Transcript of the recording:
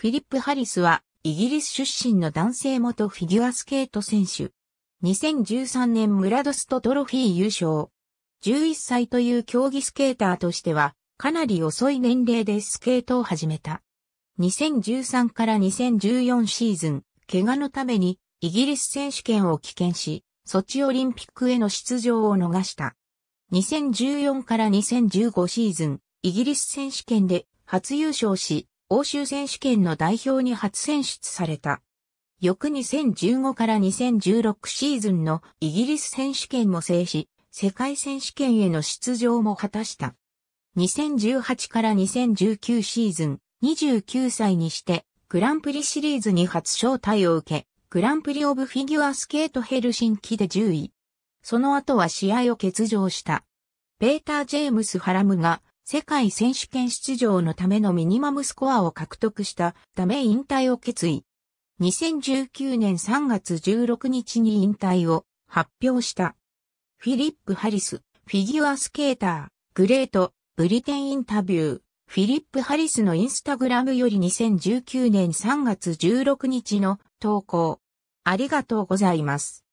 フィリップ・ハリスは、イギリス出身の男性元フィギュアスケート選手。2013年ムラドストトロフィー優勝。11歳という競技スケーターとしては、かなり遅い年齢でスケートを始めた。2013から2014シーズン、怪我のためにイギリス選手権を棄権し、ソチオリンピックへの出場を逃した。2014から2015シーズン、イギリス選手権で初優勝し、欧州選手権の代表に初選出された。翌2015から2016シーズンのイギリス選手権も制し、世界選手権への出場も果たした。2018から2019シーズン、29歳にして、グランプリシリーズに初招待を受け、グランプリオブフィギュアスケートヘルシンキで10位。その後は試合を欠場した。ペーター・ジェームス・ハラムが世界選手権出場のためのミニマムスコアを獲得したため引退を決意。2019年3月16日に引退を発表した。フィリップ・ハリス、フィギュアスケーター、グレート、ブリテンインタビュー。フィリップ・ハリスのインスタグラムより2019年3月16日の投稿。ありがとうございます。